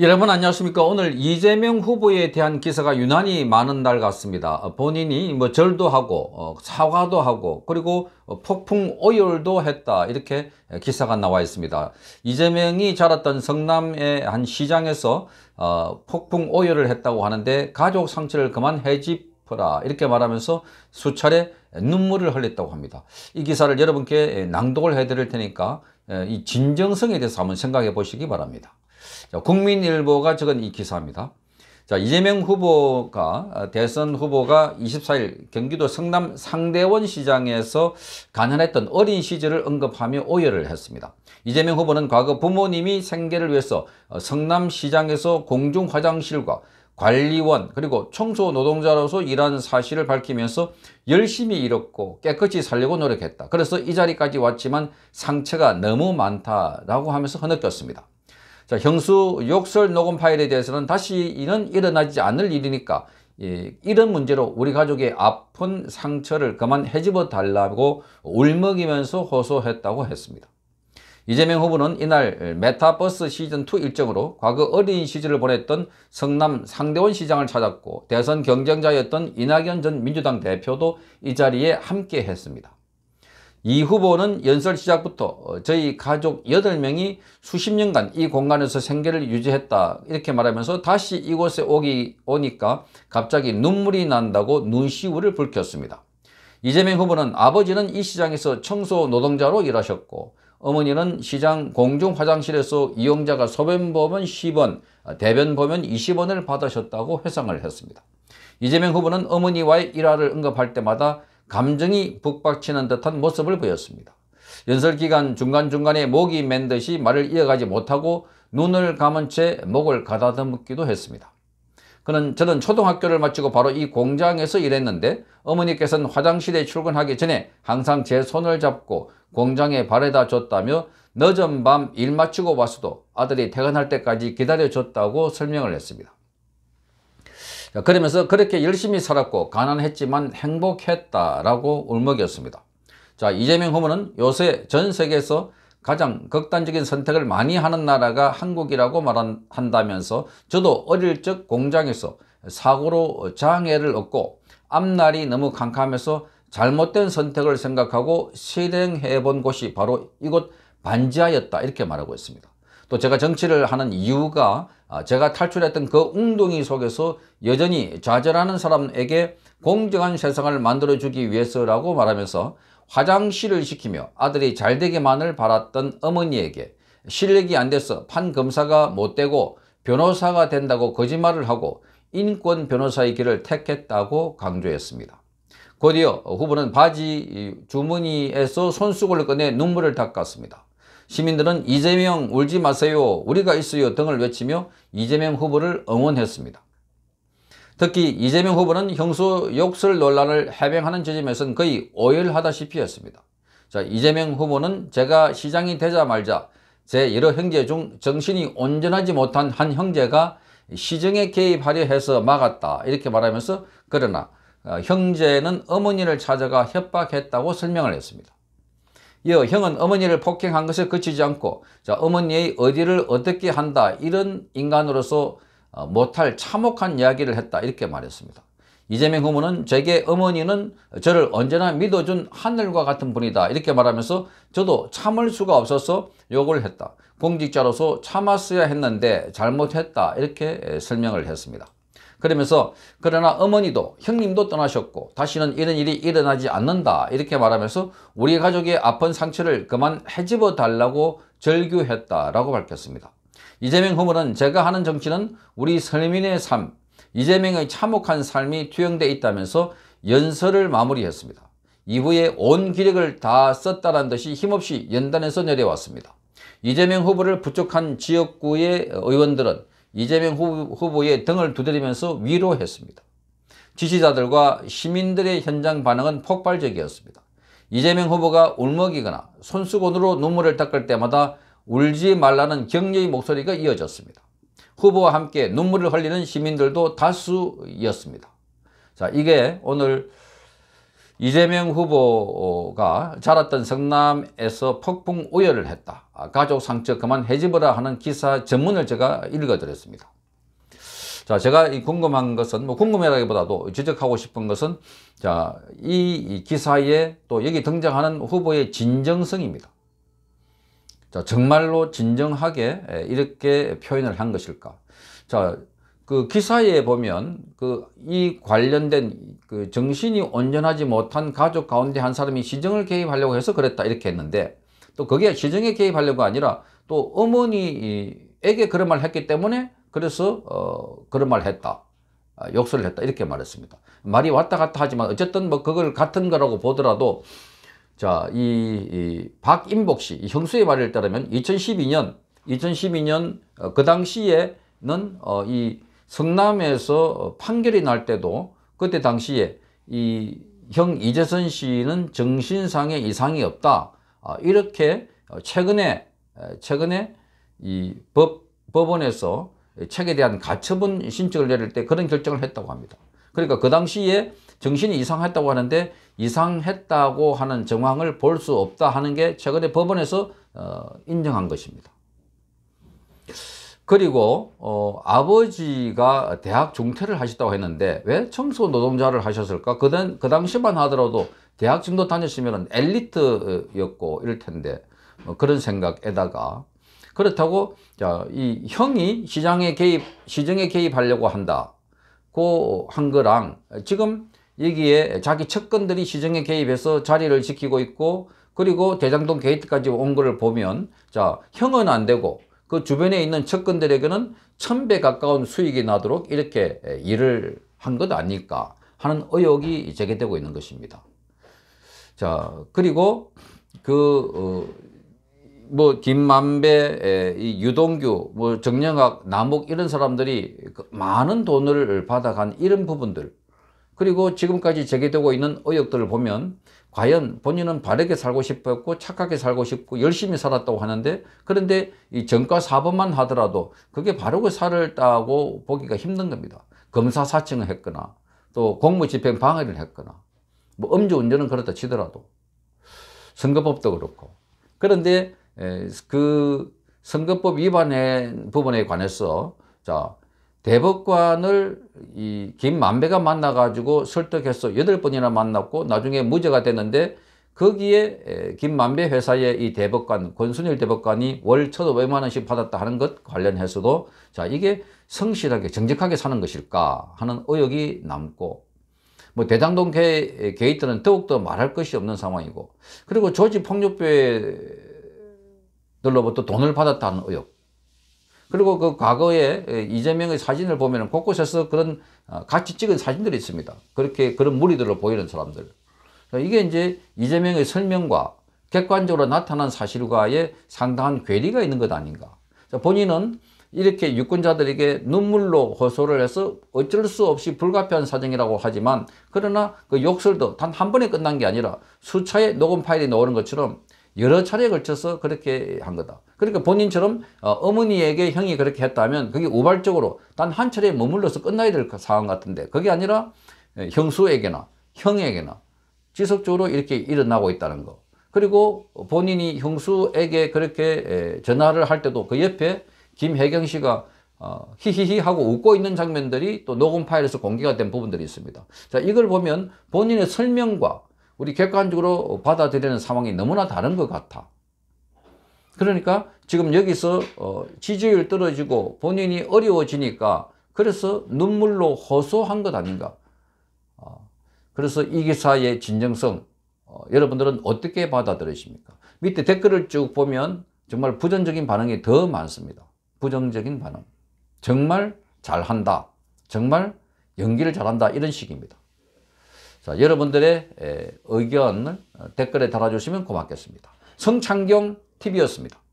여러분 안녕하십니까 오늘 이재명 후보에 대한 기사가 유난히 많은 날 같습니다 본인이 뭐 절도 하고 어, 사과도 하고 그리고 폭풍 오열도 했다 이렇게 기사가 나와 있습니다 이재명이 자랐던 성남의 한 시장에서 어, 폭풍 오열을 했다고 하는데 가족 상처를 그만 해집어라 이렇게 말하면서 수차례 눈물을 흘렸다고 합니다 이 기사를 여러분께 낭독을 해드릴 테니까 어, 이 진정성에 대해서 한번 생각해 보시기 바랍니다 자, 국민일보가 적은 이 기사입니다. 자, 이재명 후보가, 아, 대선 후보가 24일 경기도 성남 상대원 시장에서 가난했던 어린 시절을 언급하며 오열을 했습니다. 이재명 후보는 과거 부모님이 생계를 위해서 어, 성남 시장에서 공중 화장실과 관리원 그리고 청소 노동자로서 일하 사실을 밝히면서 열심히 일했고 깨끗이 살려고 노력했다. 그래서 이 자리까지 왔지만 상처가 너무 많다라고 하면서 허느꼈습니다. 자, 형수 욕설 녹음 파일에 대해서는 다시 는 일어나지 않을 일이니까 예, 이런 문제로 우리 가족의 아픈 상처를 그만 해집어 달라고 울먹이면서 호소했다고 했습니다. 이재명 후보는 이날 메타버스 시즌2 일정으로 과거 어린 시절을 보냈던 성남 상대원 시장을 찾았고 대선 경쟁자였던 이낙연 전 민주당 대표도 이 자리에 함께 했습니다. 이 후보는 연설 시작부터 어, 저희 가족 8명이 수십 년간 이 공간에서 생계를 유지했다 이렇게 말하면서 다시 이곳에 오기, 오니까 갑자기 눈물이 난다고 눈시울을 붉혔습니다. 이재명 후보는 아버지는 이 시장에서 청소 노동자로 일하셨고 어머니는 시장 공중 화장실에서 이용자가 소변 보면 10원, 대변 보면 20원을 받으셨다고 회상을 했습니다. 이재명 후보는 어머니와의 일화를 언급할 때마다 감정이 북박치는 듯한 모습을 보였습니다. 연설 기간 중간중간에 목이 맨 듯이 말을 이어가지 못하고 눈을 감은 채 목을 가다듬기도 했습니다. 그는 저는 초등학교를 마치고 바로 이 공장에서 일했는데 어머니께서는 화장실에 출근하기 전에 항상 제 손을 잡고 공장에 바래다 줬다며 늦은 밤 일 마치고 와어도 아들이 퇴근할 때까지 기다려줬다고 설명을 했습니다. 그러니까 그러면서 그렇게 열심히 살았고 가난했지만 행복했다라고 울먹였습니다. 자 이재명 후보는 요새 전 세계에서 가장 극단적인 선택을 많이 하는 나라가 한국이라고 말한다면서 저도 어릴 적 공장에서 사고로 장애를 얻고 앞날이 너무 캄캄해서 잘못된 선택을 생각하고 실행해 본 곳이 바로 이곳 반지하였다 이렇게 말하고 있습니다. 또 제가 정치를 하는 이유가 아, 제가 탈출했던 그 웅덩이 속에서 여전히 좌절하는 사람에게 공정한 세상을 만들어주기 위해서라고 말하면서 화장실을 시키며 아들이 잘되기만을 바랐던 어머니에게 실력이 안 돼서 판검사가 못되고 변호사가 된다고 거짓말을 하고 인권 변호사의 길을 택했다고 강조했습니다. 곧이어 후보는 바지 주머니에서 손수건을 꺼내 눈물을 닦았습니다. 시민들은 이재명 울지 마세요 우리가 있어요 등을 외치며 이재명 후보를 응원했습니다. 특히 이재명 후보는 형수 욕설 논란을 해명하는 지점에선 거의 오열하다시피 했습니다. 자, 이재명 후보는 제가 시장이 되자 말자 제 여러 형제 중 정신이 온전하지 못한 한 형제가 시정에 개입하려 해서 막았다 이렇게 말하면서 그러나 어, 형제는 어머니를 찾아가 협박했다고 설명을 했습니다. 여 형은 어머니를 폭행한 것을 그치지 않고 자, 어머니의 어디를 어떻게 한다 이런 인간으로서 어, 못할 참혹한 이야기를 했다 이렇게 말했습니다. 이재명 후보는 제게 어머니는 저를 언제나 믿어준 하늘과 같은 분이다 이렇게 말하면서 저도 참을 수가 없어서 욕을 했다. 공직자로서 참았어야 했는데 잘못했다 이렇게 설명을 했습니다. 그러면서 그러나 어머니도 형님도 떠나셨고 다시는 이런 일이 일어나지 않는다 이렇게 말하면서 우리 가족의 아픈 상처를 그만 해집어 달라고 절규했다라고 밝혔습니다. 이재명 후보는 제가 하는 정치는 우리 서민의 삶, 이재명의 참혹한 삶이 투영돼 있다면서 연설을 마무리했습니다. 이후에 온 기력을 다 썼다는 듯이 힘없이 연단에서 내려왔습니다. 이재명 후보를 부족한 지역구의 의원들은 이재명 후보, 의 등을 두드리면서 위로했습니다. 지지자들과 시민들의 현장 반응은 폭발적이었습니다. 이재명 후보가 울먹이거나 손수건으로 눈물을 닦을 때마다 울지 말라는 격려의 목소리가 이어졌습니다. 후보와 함께 눈물을 흘리는 시민들도 다수였습니다. 자, 이게 오늘 이재명 후보가 자랐던 성남에서 폭풍 우열을 했다. 아, 가족 상처 그만 해집어라 하는 기사 전문을 제가 읽어드렸습니다. 자, 제가 궁금한 것은, 뭐 궁금해라기보다도 지적하고 싶은 것은, 자, 이, 기사에 또 여기 등장하는 후보의 진정성입니다. 자, 정말로 진정하게 이렇게 표현을 한 것일까? 자, 그 기사에 보면 그 이 관련된 그 정신이 온전하지 못한 가족 가운데 한 사람이 시정을 개입하려고 해서 그랬다 이렇게 했는데 또 그게 시정에 개입하려고 아니라 또 어머니에게 그런 말을 했기 때문에 그래서 어 그런 말을 했다 아, 욕설을 했다 이렇게 말했습니다 말이 왔다 갔다 하지만 어쨌든 뭐 그걸 같은 거라고 보더라도 자, 이, 이 박인복 씨, 형수의 말을 따르면 2012년, 2012년 어, 그 당시에는 어, 이 성남에서 판결이 날 때도 그때 당시에 이 형 이재선 씨는 정신상의 이상이 없다. 아, 이렇게 최근에 최근에 이 법, 법원에서 책에 대한 가처분 신청을 내릴 때 그런 결정을 했다고 합니다. 그러니까 그 당시에 정신이 이상했다고 하는데 이상했다고 하는 정황을 볼 수 없다 하는 게 최근에 법원에서 어, 인정한 것입니다. 그리고 어, 아버지가 대학 중퇴를 하셨다고 했는데 왜 청소 노동자를 하셨을까? 그, 당, 그 당시만 하더라도 대학 정도 다녔으면 엘리트였고 이럴 텐데 뭐 그런 생각에다가 그렇다고 자, 이 형이 시장에 개입 시정에 개입하려고 한다고 한 거랑 지금 여기에 자기 측근들이 시정에 개입해서 자리를 지키고 있고 그리고 대장동 게이트까지 온 거를 보면 자 형은 안 되고 그 주변에 있는 측근들에게는 천배 가까운 수익이 나도록 이렇게 일을 한 것 아닐까 하는 의혹이 제기되고 있는 것입니다. 자, 그리고 그, 어, 뭐, 김만배, 이 유동규, 뭐, 정영학, 남욱 이런 사람들이 그 많은 돈을 받아간 이런 부분들, 그리고 지금까지 제기되고 있는 의혹들을 보면 과연 본인은 바르게 살고 싶었고 착하게 살고 싶고 열심히 살았다고 하는데 그런데 이 정가 사범만 하더라도 그게 바르고 살았다고 보기가 힘든 겁니다. 검사 사칭을 했거나 또 공무집행 방해를 했거나 뭐 음주운전은 그렇다 치더라도 선거법도 그렇고 그런데 그 선거법 위반의 부분에 관해서 자 대법관을 이 김만배가 만나가지고 설득해서 여덟 번이나 만났고 나중에 무죄가 됐는데 거기에 김만배 회사의 이 대법관, 권순일 대법관이 월 1,500만 원씩 받았다 하는 것 관련해서도 자 이게 성실하게 정직하게 사는 것일까 하는 의혹이 남고 뭐 대장동 게, 이트는 더욱더 말할 것이 없는 상황이고 그리고 조지폭력배들로부터 돈을 받았다는 의혹 그리고 그 과거에 이재명의 사진을 보면 곳곳에서 그런 어, 같이 찍은 사진들이 있습니다. 그렇게 그런 무리들로 보이는 사람들. 이게 이제 이재명의 설명과 객관적으로 나타난 사실과의 상당한 괴리가 있는 것 아닌가. 본인은 이렇게 유권자들에게 눈물로 호소를 해서 어쩔 수 없이 불가피한 사정이라고 하지만 그러나 그 욕설도 단 한 번에 끝난 게 아니라 수차에 녹음 파일이 나오는 것처럼 여러 차례 걸쳐서 그렇게 한 거다. 그러니까 본인처럼 어, 머니에게 형이 그렇게 했다면 그게 우발적으로 단 한차례 머물러서 끝나야 될 그 상황 같은데 그게 아니라 예, 형수에게나 형에게나 지속적으로 이렇게 일어나고 있다는 거. 그리고 본인이 형수에게 그렇게 예, 전화를 할 때도 그 옆에 김혜경 씨가 어, 히히히 하고 웃고 있는 장면들이 또 녹음 파일에서 공개가 된 부분들이 있습니다. 자, 이걸 보면 본인의 설명과 우리 객관적으로 받아들이는 상황이 너무나 다른 것 같아. 그러니까 지금 여기서 어, 지지율 떨어지고 본인이 어려워지니까 그래서 눈물로 호소한 것 아닌가. 어, 그래서 이 기사의 진정성 어, 여러분들은 어떻게 받아들이십니까? 밑에 댓글을 쭉 보면 정말 부정적인 반응이 더 많습니다. 부정적인 반응. 정말 잘한다. 정말 연기를 잘한다. 이런 식입니다. 자, 여러분들의 의견을 댓글에 달아주시면 고맙겠습니다. 성창경 TV였습니다.